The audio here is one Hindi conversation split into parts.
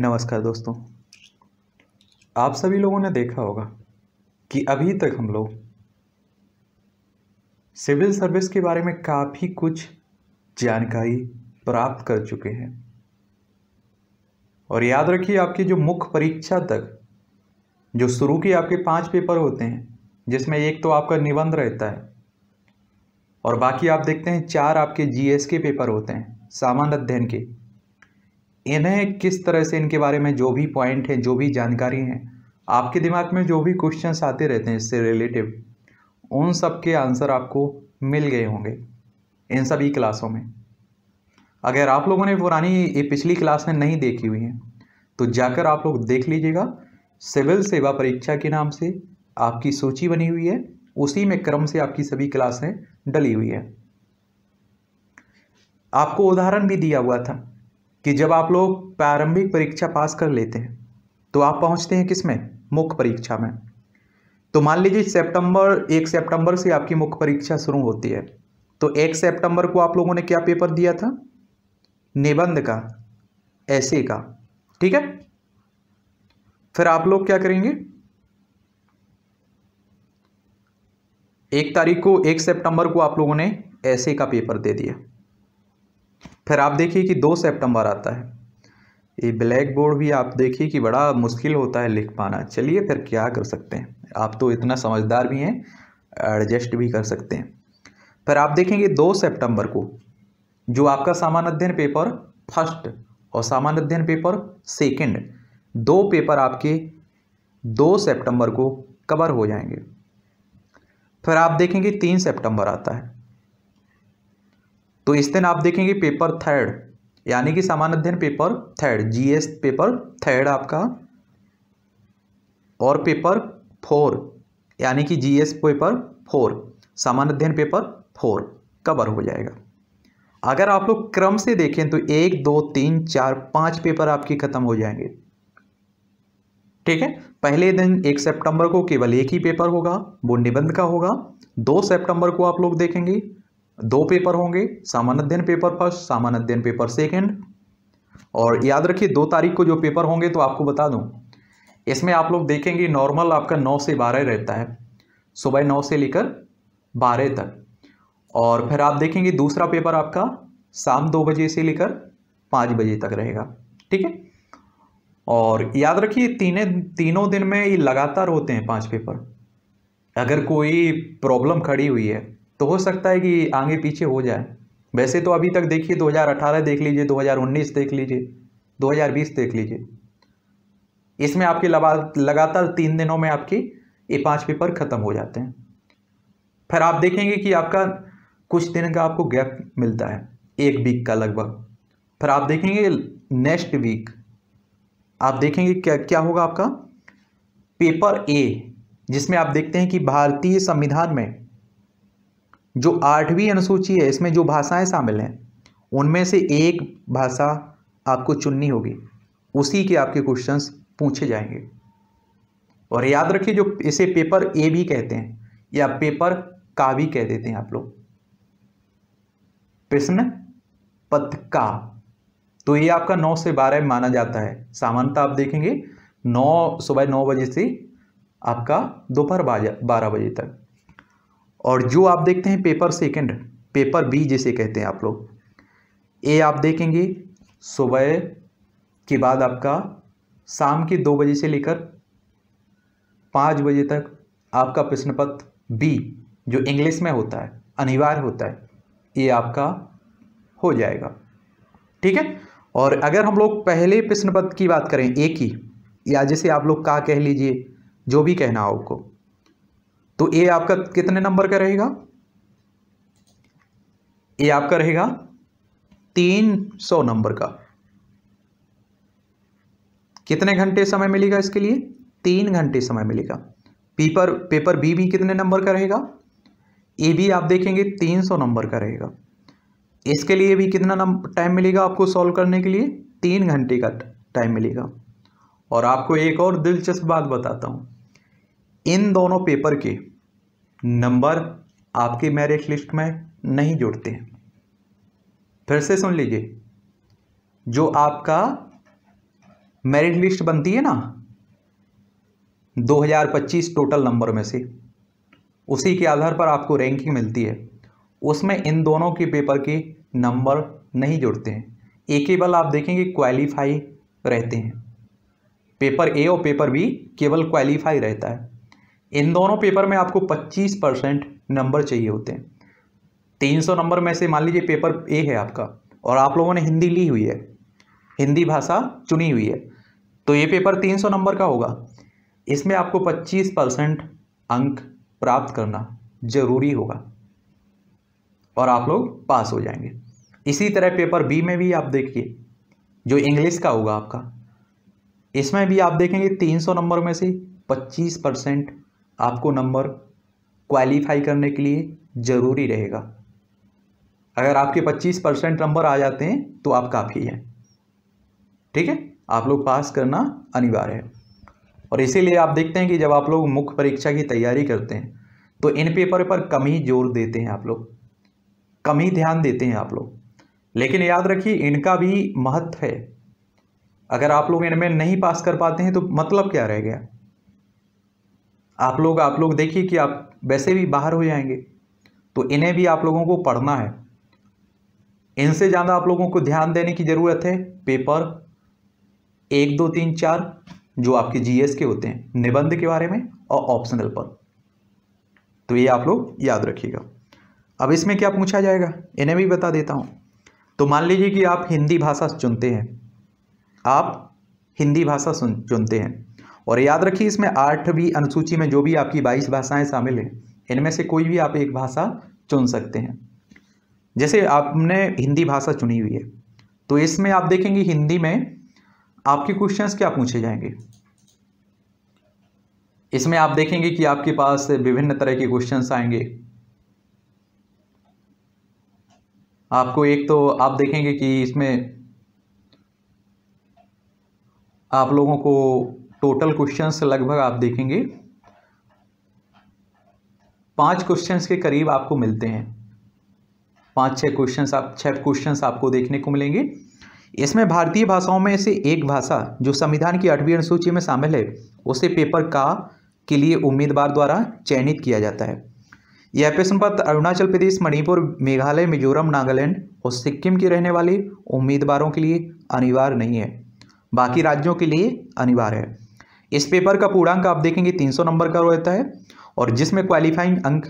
नमस्कार दोस्तों आप सभी लोगों ने देखा होगा कि अभी तक हम लोग सिविल सर्विस के बारे में काफ़ी कुछ जानकारी प्राप्त कर चुके हैं और याद रखिए आपकी जो मुख्य परीक्षा तक जो शुरू के आपके पांच पेपर होते हैं जिसमें एक तो आपका निबंध रहता है और बाकी आप देखते हैं चार आपके जीएस के पेपर होते हैं सामान्य अध्ययन के इन्हें किस तरह से इनके बारे में जो भी पॉइंट हैं जो भी जानकारी हैं आपके दिमाग में जो भी क्वेश्चन आते रहते हैं इससे रिलेटिव उन सब के आंसर आपको मिल गए होंगे इन सभी क्लासों में अगर आप लोगों ने पुरानी ये पिछली क्लास में नहीं देखी हुई है तो जाकर आप लोग देख लीजिएगा सिविल सेवा परीक्षा के नाम से आपकी सूची बनी हुई है उसी में क्रम से आपकी सभी क्लासें डली हुई है आपको उदाहरण भी दिया हुआ था कि जब आप लोग प्रारंभिक परीक्षा पास कर लेते हैं तो आप पहुंचते हैं किसमें मुख्य परीक्षा में तो मान लीजिए सितंबर एक सितंबर से आपकी मुख्य परीक्षा शुरू होती है तो एक सितंबर को आप लोगों ने क्या पेपर दिया था निबंध का ऐसे का ठीक है फिर आप लोग क्या करेंगे एक तारीख को एक सितंबर को आप लोगों ने ऐसे का पेपर दे दिया फिर आप देखिए कि दो सेप्टेम्बर आता है ये ब्लैक बोर्ड भी आप देखिए कि बड़ा मुश्किल होता है लिख पाना चलिए फिर क्या कर सकते हैं आप तो इतना समझदार भी हैं एडजस्ट भी कर सकते हैं फिर आप देखेंगे दो सेप्टेम्बर को जो आपका सामान्य अध्ययन पेपर फर्स्ट और सामान्य अध्ययन पेपर सेकंड दो पेपर आपके दो सितंबर को कवर हो जाएंगे फिर आप देखेंगे तीन सितंबर आता है तो इस दिन आप देखेंगे पेपर थर्ड यानी कि सामान्य अध्ययन paper third GS paper third आपका और पेपर फोर यानी कि जीएस पेपर फोर सामान्य अध्ययन पेपर फोर कवर हो जाएगा अगर आप लोग क्रम से देखें तो एक दो तीन चार पांच पेपर आपके खत्म हो जाएंगे ठीक है पहले दिन एक सितंबर को केवल एक ही पेपर होगा वो निबंध का होगा दो सितंबर को आप लोग देखेंगे दो पेपर होंगे सामान्य अध्ययन पेपर फर्स्ट सामान्य अध्ययन पेपर सेकंड और याद रखिए दो तारीख को जो पेपर होंगे तो आपको बता दूं इसमें आप लोग देखेंगे नॉर्मल आपका नौ से बारह रहता है सुबह नौ से लेकर बारह तक और फिर आप देखेंगे दूसरा पेपर आपका शाम दो बजे से लेकर पाँच बजे तक रहेगा ठीक है और याद रखिए तीनों तीनों दिन में ये लगातार होते हैं पांच पेपर अगर कोई प्रॉब्लम खड़ी हुई है तो हो सकता है कि आगे पीछे हो जाए वैसे तो अभी तक देखिए 2018 देख लीजिए 2019 देख लीजिए 2020 देख लीजिए इसमें आपके लगातार तीन दिनों में आपकी ये पांच पेपर ख़त्म हो जाते हैं फिर आप देखेंगे कि आपका कुछ दिन का आपको गैप मिलता है एक वीक का लगभग फिर आप देखेंगे नेक्स्ट वीक आप देखेंगे क्या क्या होगा आपका पेपर ए जिसमें आप देखते हैं कि भारतीय संविधान में जो आठवीं अनुसूची है इसमें जो भाषाएं शामिल हैं उनमें से एक भाषा आपको चुननी होगी उसी के आपके क्वेश्चंस पूछे जाएंगे और याद रखिए जो इसे पेपर ए भी कहते हैं या पेपर का भी कह देते हैं आप लोग प्रश्न पद का तो ये आपका नौ से बारह माना जाता है सामान्यतः आप देखेंगे नौ सुबह नौ बजे से आपका दोपहर बारह बजे तक और जो आप देखते हैं पेपर सेकंड पेपर बी जिसे कहते हैं आप लोग ए आप देखेंगे सुबह के बाद आपका शाम के दो बजे से लेकर पाँच बजे तक आपका प्रश्न पत्र बी जो इंग्लिश में होता है अनिवार्य होता है ये आपका हो जाएगा ठीक है और अगर हम लोग पहले प्रश्न पत्र की बात करें ए की या जैसे आप लोग का कह लीजिए जो भी कहना हो आपको तो ए आपका कितने नंबर का रहेगा ए आपका रहेगा तीन सौ नंबर का कितने घंटे समय मिलेगा इसके लिए तीन घंटे समय मिलेगा पेपर पेपर बी भी कितने नंबर का रहेगा ए भी आप देखेंगे तीन सौ नंबर का रहेगा इसके लिए भी कितना टाइम मिलेगा आपको सॉल्व करने के लिए तीन घंटे का टाइम मिलेगा और आपको एक और दिलचस्प बात बताता हूँ इन दोनों पेपर के नंबर आपकी मेरिट लिस्ट में नहीं जुड़ते हैं फिर से सुन लीजिए जो आपका मेरिट लिस्ट बनती है ना 2025 टोटल नंबर में से उसी के आधार पर आपको रैंकिंग मिलती है उसमें इन दोनों के पेपर के नंबर नहीं जुड़ते हैं एक ही बल आप देखेंगे क्वालिफाई रहते हैं पेपर ए और पेपर बी केवल क्वालिफाई रहता है इन दोनों पेपर में आपको 25 परसेंट नंबर चाहिए होते हैं 300 नंबर में से मान लीजिए पेपर ए है आपका और आप लोगों ने हिंदी ली हुई है हिंदी भाषा चुनी हुई है तो ये पेपर 300 नंबर का होगा इसमें आपको 25 परसेंट अंक प्राप्त करना ज़रूरी होगा और आप लोग पास हो जाएंगे इसी तरह पेपर बी में भी आप देखिए जो इंग्लिश का होगा आपका इसमें भी आप देखेंगे 300 नंबर में से 25 परसेंट आपको नंबर क्वालिफाई करने के लिए ज़रूरी रहेगा अगर आपके 25 परसेंट नंबर आ जाते हैं तो आप काफ़ी हैं ठीक है आप लोग पास करना अनिवार्य है और इसीलिए आप देखते हैं कि जब आप लोग मुख्य परीक्षा की तैयारी करते हैं तो इन पेपर पर कम ही जोर देते हैं आप लोग कम ही ध्यान देते हैं आप लोग लेकिन याद रखिए इनका भी महत्व है अगर आप लोग इनमें नहीं पास कर पाते हैं तो मतलब क्या रह गया आप लोग आप लोग देखिए कि आप वैसे भी बाहर हो जाएंगे तो इन्हें भी आप लोगों को पढ़ना है इनसे ज़्यादा आप लोगों को ध्यान देने की ज़रूरत है पेपर एक दो तीन चार जो आपके जीएस के होते हैं निबंध के बारे में और ऑप्शनल पर तो ये आप लोग याद रखिएगा अब इसमें क्या पूछा जाएगा इन्हें भी बता देता हूँ तो मान लीजिए कि आप हिंदी भाषा चुनते हैं आप हिंदी भाषा सुन चुनते हैं और याद रखिए इसमें आठवीं अनुसूची में जो भी आपकी बाईस भाषाएं शामिल हैं इनमें से कोई भी आप एक भाषा चुन सकते हैं जैसे आपने हिंदी भाषा चुनी हुई है तो इसमें आप देखेंगे हिंदी में आपके क्वेश्चंस क्या पूछे जाएंगे इसमें आप देखेंगे कि आपके पास विभिन्न तरह के क्वेश्चंस आएंगे आपको एक तो आप देखेंगे कि इसमें आप लोगों को टोटल क्वेश्चंस लगभग आप देखेंगे पांच क्वेश्चंस के करीब आपको मिलते हैं पांच छह क्वेश्चंस आप छह क्वेश्चंस आपको देखने को मिलेंगे इसमें भारतीय भाषाओं में से एक भाषा जो संविधान की आठवीं अनुसूची में शामिल है उसे पेपर का के लिए उम्मीदवार द्वारा चयनित किया जाता है यह प्रश्न पत्र अरुणाचल प्रदेश मणिपुर मेघालय मिजोरम नागालैंड और सिक्किम के रहने वाले उम्मीदवारों के लिए अनिवार्य नहीं है बाकी राज्यों के लिए अनिवार्य है इस पेपर का पूर्णांक आप देखेंगे 300 नंबर का रहता है और जिसमें क्वालिफाइंग अंक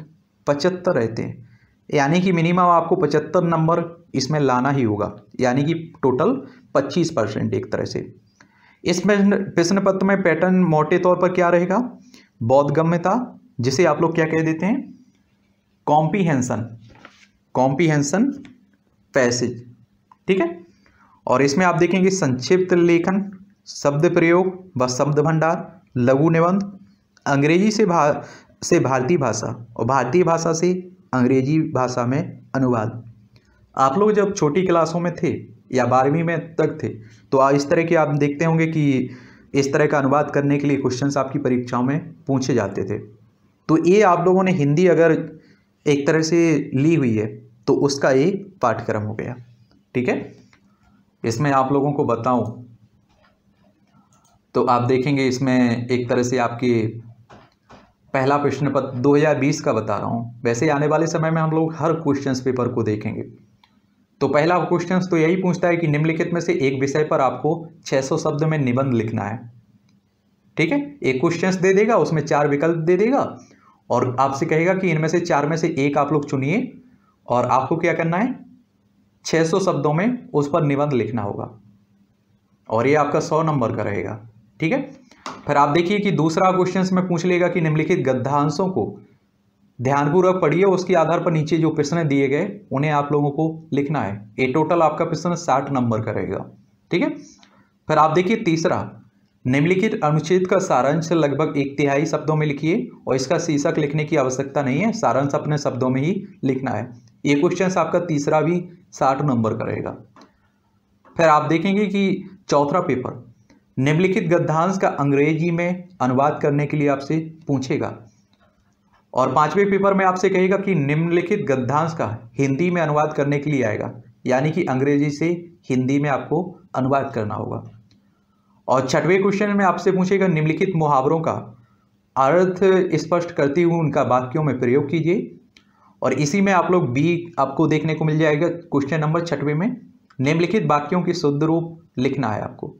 पचहत्तर रहते हैं यानी कि मिनिमम आपको पचहत्तर नंबर इसमें लाना ही होगा यानी कि टोटल 25 परसेंट एक तरह से इसमें प्रश्न पत्र में पैटर्न मोटे तौर पर क्या रहेगा बौद्धगम्यता जिसे आप लोग क्या कह देते हैं कॉम्पिहेंसन कॉम्पिहेंसन पैसेज ठीक है और इसमें आप देखेंगे संक्षिप्त लेखन शब्द प्रयोग व शब्द भंडार लघु निबंध अंग्रेजी से भा से भारतीय भाषा और भारतीय भाषा से अंग्रेजी भाषा में अनुवाद आप लोग जब छोटी क्लासों में थे या बारहवीं में तक थे तो इस तरह के आप देखते होंगे कि इस तरह का अनुवाद करने के लिए क्वेश्चंस आपकी परीक्षाओं में पूछे जाते थे तो ये आप लोगों ने हिंदी अगर एक तरह से ली हुई है तो उसका ये पाठ्यक्रम हो गया ठीक है इसमें आप लोगों को बताऊँ तो आप देखेंगे इसमें एक तरह से आपकी पहला प्रश्न पत्र 2020 का बता रहा हूँ वैसे आने वाले समय में हम लोग हर क्वेश्चन पेपर को देखेंगे तो पहला क्वेश्चन तो यही पूछता है कि निम्नलिखित में से एक विषय पर आपको 600 शब्द में निबंध लिखना है ठीक है एक क्वेश्चन दे देगा उसमें चार विकल्प दे देगा और आपसे कहेगा कि इनमें से चार में से एक आप लोग चुनिए और आपको क्या करना है 600 शब्दों में उस पर निबंध लिखना होगा और ये आपका 100 नंबर का रहेगा ठीक है फिर आप देखिए कि दूसरा क्वेश्चन में पूछ लेगा कि निम्नलिखित गद्धांशों को ध्यानपूर्वक पढ़िए उसके आधार पर नीचे जो प्रश्न दिए गए उन्हें आप लोगों को लिखना है ए टोटल आपका प्रश्न साठ नंबर का रहेगा ठीक है फिर आप देखिए तीसरा निम्नलिखित अनुच्छेद का सारांश लगभग एक तिहाई शब्दों में लिखिए और इसका शीर्षक लिखने की आवश्यकता नहीं है सारांश अपने शब्दों में ही लिखना है ये क्वेश्चन आपका तीसरा भी साठ नंबर का रहेगा फिर आप देखेंगे कि चौथा पेपर निम्नलिखित गद्यांश का अंग्रेजी में अनुवाद करने के लिए आपसे पूछेगा और पांचवें पेपर में आपसे कहेगा कि निम्नलिखित गद्यांश का हिंदी में अनुवाद करने के लिए आएगा यानी कि अंग्रेजी से हिंदी में आपको अनुवाद करना होगा और छठवें क्वेश्चन में आपसे पूछेगा निम्नलिखित मुहावरों का अर्थ स्पष्ट करती हुई उनका वाक्यों में प्रयोग कीजिए और इसी में आप लोग बी आपको देखने को मिल जाएगा क्वेश्चन नंबर छठवें में निम्नलिखित वाक्यों की शुद्ध रूप लिखना है आपको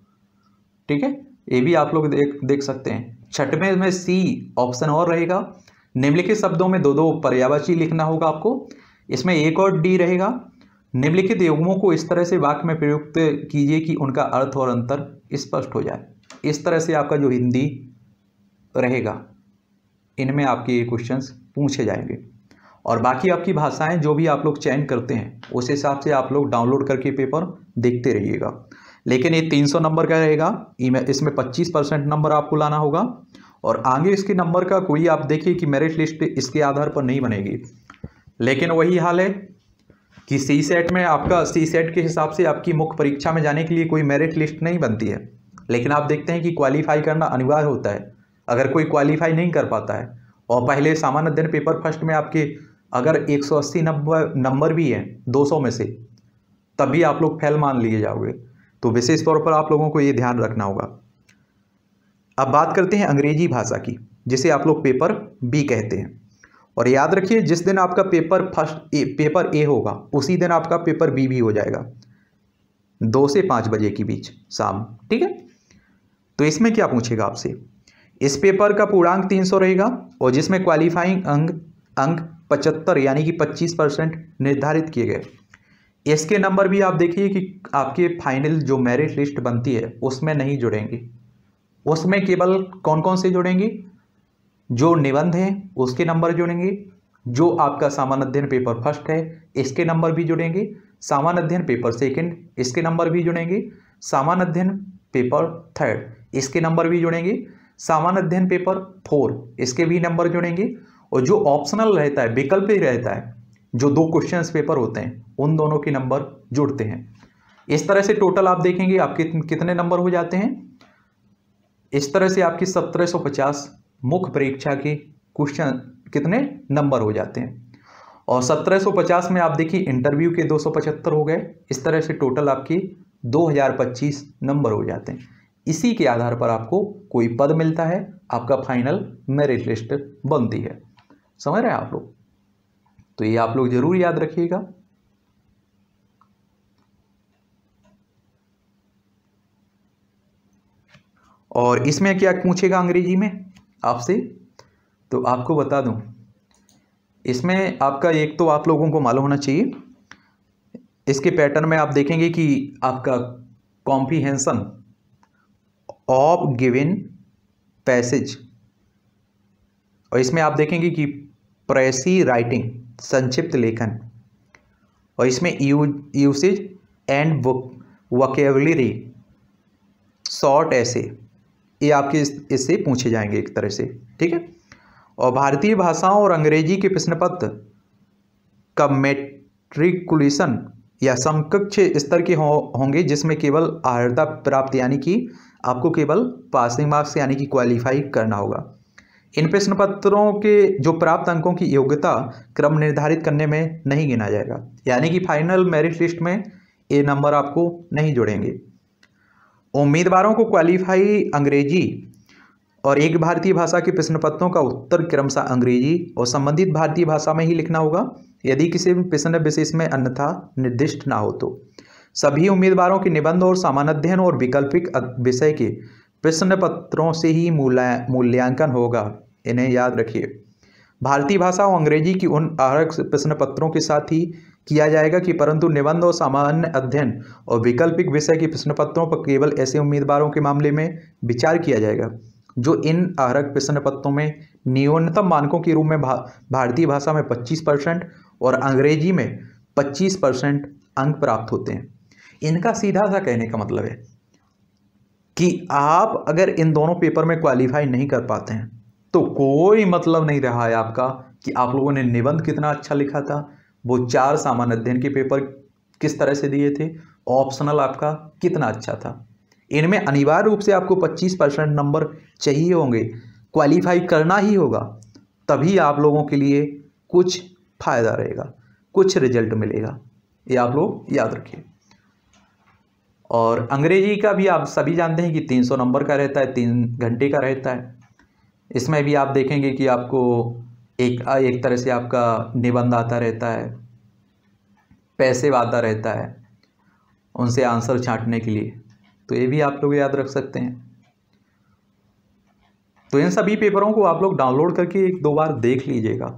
ठीक है ये भी आप लोग देख देख सकते हैं छठवें में सी ऑप्शन और रहेगा निम्नलिखित शब्दों में दो दो पर्यावाची लिखना होगा आपको इसमें एक और डी रहेगा निम्नलिखित युगमों को इस तरह से वाक्य में प्रयुक्त कीजिए कि उनका अर्थ और अंतर स्पष्ट हो जाए इस तरह से आपका जो हिंदी रहेगा इनमें आपके ये क्वेश्चंस पूछे जाएंगे और बाकी आपकी भाषाएं जो भी आप लोग चयन करते हैं उस हिसाब से आप लोग डाउनलोड करके पेपर देखते रहिएगा लेकिन ये 300 नंबर का रहेगा इसमें 25 परसेंट नंबर आपको लाना होगा और आगे इसके नंबर का कोई आप देखिए कि मेरिट लिस्ट इसके आधार पर नहीं बनेगी लेकिन वही हाल है कि सी सेट में आपका सी सेट के हिसाब से आपकी मुख्य परीक्षा में जाने के लिए कोई मेरिट लिस्ट नहीं बनती है लेकिन आप देखते हैं कि क्वालिफाई करना अनिवार्य होता है अगर कोई क्वालिफाई नहीं कर पाता है और पहले सामान्य अध्ययन पेपर फर्स्ट में आपके अगर 180 नंबर नंबर भी हैं 200 में से तब भी आप लोग फेल मान लिए जाओगे तो विशेष तौर पर आप लोगों को ये ध्यान रखना होगा अब बात करते हैं अंग्रेजी भाषा की जिसे आप लोग पेपर बी कहते हैं और याद रखिए जिस दिन आपका paper first A paper A होगा उसी दिन आपका पेपर बी भी हो जाएगा दो से पाँच बजे के बीच शाम ठीक है तो इसमें क्या पूछेगा आपसे इस पेपर का पूर्णांक तीन सौ रहेगा और जिसमें क्वालिफाइंग अंग अंक पचहत्तर यानी कि पच्चीस परसेंट निर्धारित किए गए इसके नंबर भी आप देखिए कि आपके फाइनल जो मेरिट लिस्ट बनती है उसमें नहीं जुड़ेंगे उसमें केवल कौन कौन से जुड़ेंगी जो निबंध हैं उसके नंबर जुड़ेंगे जो आपका सामान्य अध्ययन पेपर फर्स्ट है इसके नंबर भी जुड़ेंगे सामान्य अध्ययन पेपर सेकंड इसके नंबर भी जुड़ेंगे सामान्य अध्ययन पेपर थर्ड इसके नंबर भी जुड़ेंगे सामान्य अध्ययन पेपर फोर इसके भी नंबर जुड़ेंगे और जो ऑप्शनल रहता है विकल्प ही रहता है जो दो क्वेश्चन पेपर होते हैं उन दोनों के नंबर जुड़ते हैं इस तरह से टोटल आप देखेंगे आपके कितने नंबर हो जाते हैं इस तरह से आपकी 1750 मुख्य परीक्षा के क्वेश्चन कितने नंबर हो जाते हैं और 1750 में आप देखिए इंटरव्यू के 275 हो गए इस तरह से टोटल आपके 2025 नंबर हो जाते हैं इसी के आधार पर आपको कोई पद मिलता है आपका फाइनल मेरिट लिस्ट बनती है समझ रहे हैं आप लोग तो ये आप लोग ज़रूर याद रखिएगा और इसमें क्या पूछेगा अंग्रेजी में आपसे तो आपको बता दूं इसमें आपका एक तो आप लोगों को मालूम होना चाहिए इसके पैटर्न में आप देखेंगे कि आपका कॉम्प्रीहेंसन ऑफ गिवन पैसेज और इसमें आप देखेंगे कि प्रेसी राइटिंग संक्षिप्त लेखन और इसमें यू usage and book vocabulary short ऐसे ये आपके इससे पूछे जाएंगे एक तरह से ठीक है और भारतीय भाषाओं और अंग्रेजी के प्रश्न पत्र का मेट्रिकुलेशन या समकक्ष स्तर के हो, होंगे जिसमें केवल आहता प्राप्त यानी कि आपको केवल पासिंग मार्क्स यानी कि क्वालिफाई करना होगा इन प्रश्न पत्रों के जो प्राप्त अंकों की योग्यता क्रम निर्धारित करने में नहीं गिना जाएगा यानी कि फाइनल मेरिट लिस्ट में ये नंबर आपको नहीं जुड़ेंगे उम्मीदवारों को क्वालिफाई अंग्रेजी और एक भारतीय भाषा के प्रश्न पत्रों का उत्तर क्रमशः अंग्रेजी और संबंधित भारतीय भाषा में ही लिखना होगा यदि किसी प्रश्न विशेष में अन्यथा निर्दिष्ट ना हो तो सभी उम्मीदवारों के निबंध और सामान्य अध्ययन और विकल्पिक विषय के प्रश्न पत्रों से ही मूल्यांकन होगा इन्हें याद रखिए भारतीय भाषा और अंग्रेजी की उन आरक प्रश्न पत्रों के साथ ही किया जाएगा कि परंतु निबंध और सामान्य अध्ययन और वैकल्पिक विषय के प्रश्न पत्रों पर केवल ऐसे उम्मीदवारों के मामले में विचार किया जाएगा जो इन आरक प्रश्न पत्रों में न्यूनतम मानकों के रूप में भा, भारतीय भाषा में पच्चीस परसेंट और अंग्रेजी में पच्चीस परसेंट अंक प्राप्त होते हैं इनका सीधा सा कहने का मतलब है कि आप अगर इन दोनों पेपर में क्वालिफाई नहीं कर पाते हैं तो कोई मतलब नहीं रहा है आपका कि आप लोगों ने निबंध कितना अच्छा लिखा था वो चार सामान्य अध्ययन के पेपर किस तरह से दिए थे ऑप्शनल आपका कितना अच्छा था इनमें अनिवार्य रूप से आपको 25 परसेंट नंबर चाहिए होंगे क्वालिफाई करना ही होगा तभी आप लोगों के लिए कुछ फायदा रहेगा कुछ रिजल्ट मिलेगा ये आप लोग याद रखिए और अंग्रेजी का भी आप सभी जानते हैं कि 300 नंबर का रहता है तीन घंटे का रहता है इसमें भी आप देखेंगे कि आपको एक एक तरह से आपका निबंध आता रहता है पैसे आता रहता है उनसे आंसर छांटने के लिए तो ये भी आप लोग याद रख सकते हैं तो इन सभी पेपरों को आप लोग डाउनलोड करके एक दो बार देख लीजिएगा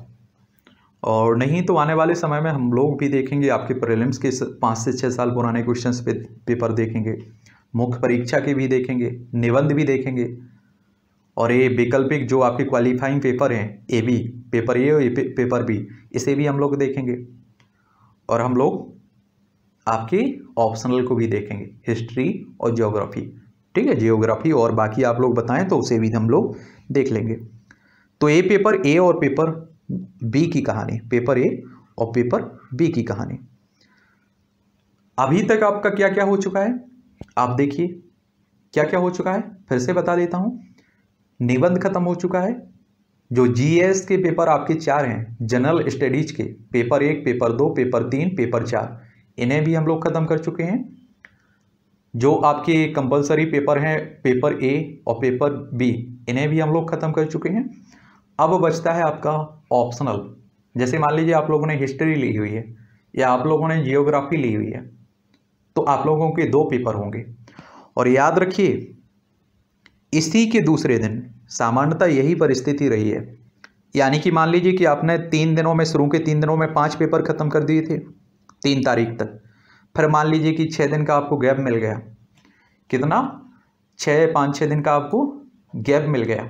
और नहीं तो आने वाले समय में हम लोग भी देखेंगे आपके प्रेलिम्स के पाँच से छः साल पुराने क्वेश्चंस पे पेपर देखेंगे मुख्य परीक्षा के भी देखेंगे निबंध भी देखेंगे और ये वैकल्पिक जो आपके क्वालिफाइंग पेपर हैं ए बी पेपर ए और पे, पेपर बी इसे भी हम लोग देखेंगे और हम लोग आपके ऑप्शनल को भी देखेंगे हिस्ट्री और जियोग्राफी ठीक है जियोग्राफी और बाकी आप लोग बताएं तो उसे भी हम लोग देख लेंगे तो ये पेपर ए और पेपर बी की कहानी पेपर ए और पेपर बी की कहानी अभी तक आपका क्या क्या हो चुका है आप देखिए क्या क्या हो चुका है फिर से बता देता हूं निबंध खत्म हो चुका है जो जीएस के पेपर आपके चार हैं जनरल स्टडीज के पेपर एक पेपर दो पेपर तीन पेपर चार इन्हें भी हम लोग ख़त्म कर चुके हैं जो आपके कंपलसरी पेपर हैं पेपर ए और पेपर बी इन्हें भी हम लोग ख़त्म कर चुके हैं अब बचता है आपका ऑप्शनल जैसे मान लीजिए आप लोगों ने हिस्ट्री ली हुई है या आप लोगों ने जियोग्राफी ली हुई है तो आप लोगों के दो पेपर होंगे और याद रखिए इसी के दूसरे दिन सामान्यतः यही परिस्थिति रही है यानी कि मान लीजिए कि आपने तीन दिनों में शुरू के तीन दिनों में पाँच पेपर ख़त्म कर दिए थे तीन तारीख तक फिर मान लीजिए कि छः दिन का आपको गैप मिल गया कितना छः पाँच छः दिन का आपको गैप मिल गया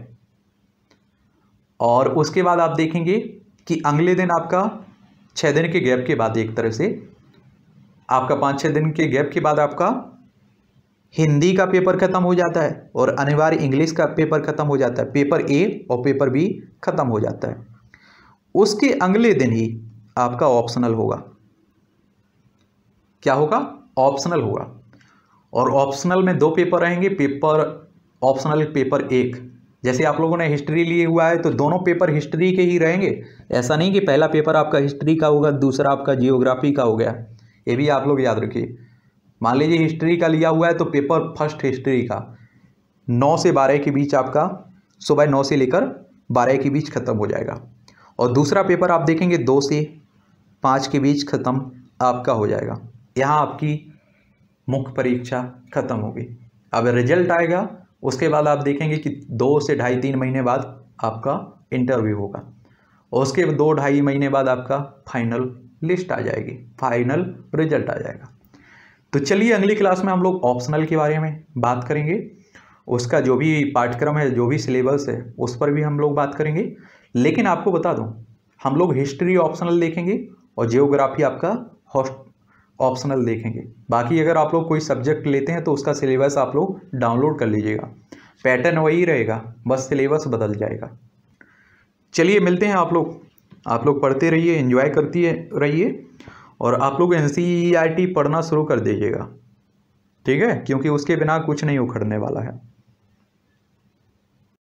और उसके बाद आप देखेंगे कि अगले दिन आपका छः दिन के गैप के बाद एक तरह से आपका पाँच छः दिन के गैप के बाद आपका हिंदी का पेपर ख़त्म हो जाता है और अनिवार्य इंग्लिश का पेपर ख़त्म हो जाता है पेपर ए और पेपर बी ख़त्म हो जाता है उसके अगले दिन ही आपका ऑप्शनल होगा क्या होगा ऑप्शनल होगा और ऑप्शनल में दो पेपर रहेंगे पेपर ऑप्शनल पेपर एक जैसे आप लोगों ने हिस्ट्री लिए हुआ है तो दोनों पेपर हिस्ट्री के ही रहेंगे ऐसा नहीं कि पहला पेपर आपका हिस्ट्री का होगा दूसरा आपका जियोग्राफी का हो गया ये भी आप लोग याद रखिए मान लीजिए हिस्ट्री का लिया हुआ है तो पेपर फर्स्ट हिस्ट्री का नौ से बारह के बीच आपका सुबह नौ से लेकर बारह के बीच ख़त्म हो जाएगा और दूसरा पेपर आप देखेंगे दो से पाँच के बीच ख़त्म आपका हो जाएगा यहाँ आपकी मुख्य परीक्षा ख़त्म होगी अब रिजल्ट आएगा उसके बाद आप देखेंगे कि दो से ढाई तीन महीने बाद आपका इंटरव्यू होगा और उसके दो ढाई महीने बाद आपका फाइनल लिस्ट आ जाएगी फाइनल रिजल्ट आ जाएगा तो चलिए अगली क्लास में हम लोग ऑप्शनल के बारे में बात करेंगे उसका जो भी पाठ्यक्रम है जो भी सिलेबस है उस पर भी हम लोग बात करेंगे लेकिन आपको बता दूं हम लोग हिस्ट्री ऑप्शनल देखेंगे और जियोग्राफी आपका हॉस्ट ऑप्शनल देखेंगे बाकी अगर आप लोग कोई सब्जेक्ट लेते हैं तो उसका सिलेबस आप लोग डाउनलोड कर लीजिएगा पैटर्न वही रहेगा बस सिलेबस बदल जाएगा चलिए मिलते हैं आप लोग आप लोग पढ़ते रहिए इन्जॉय करती रहिए और आप लोग एन e e पढ़ना शुरू कर दीजिएगा ठीक है क्योंकि उसके बिना कुछ नहीं उखड़ने वाला है